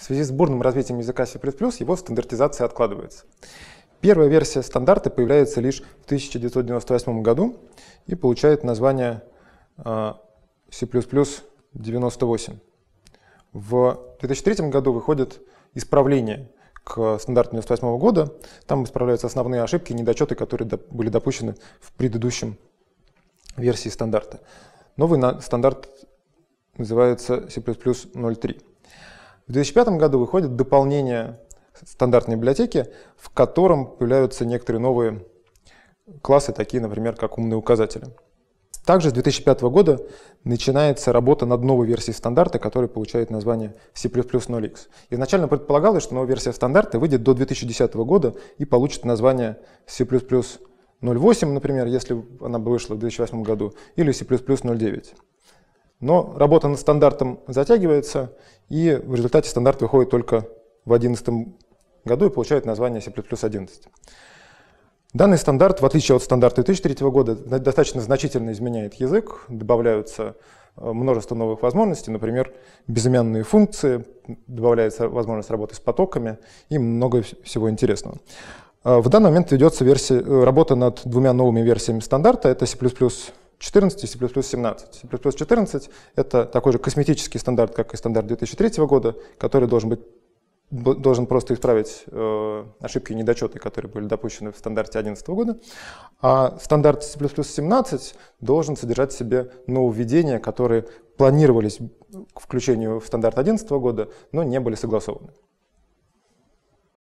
В связи с бурным развитием языка C++, его стандартизация откладывается. Первая версия стандарта появляется лишь в 1998 году и получает название а, C++ 98. В 2003 году выходит исправление к стандарту 98 года. Там исправляются основные ошибки и недочеты, которые были допущены в предыдущем версии стандарта. Новый стандарт называется C++ 03. В 2005 году выходит дополнение стандартной библиотеки, в котором появляются некоторые новые классы, такие, например, как умные указатели. Также с 2005 года начинается работа над новой версией стандарта, которая получает название C++ 0x. Изначально предполагалось, что новая версия стандарта выйдет до 2010 года и получит название C++ 0.8, например, если она бы вышла в 2008 году, или C++ 0.9. Но работа над стандартом затягивается, и в результате стандарт выходит только в 2011 году и получает название C++11. Данный стандарт, в отличие от стандарта 2003 года, достаточно значительно изменяет язык, добавляются э, множество новых возможностей, например, безымянные функции, добавляется возможность работы с потоками и много всего интересного. Э, в данный момент ведется версия, э, работа над двумя новыми версиями стандарта, это C++ 14 и C++ 17. C++ 14 — это такой же косметический стандарт, как и стандарт 2003 года, который должен быть должен просто исправить э, ошибки и недочеты, которые были допущены в стандарте 2011 года. А стандарт C++ 17 должен содержать в себе нововведения, которые планировались к включению в стандарт 2011 года, но не были согласованы.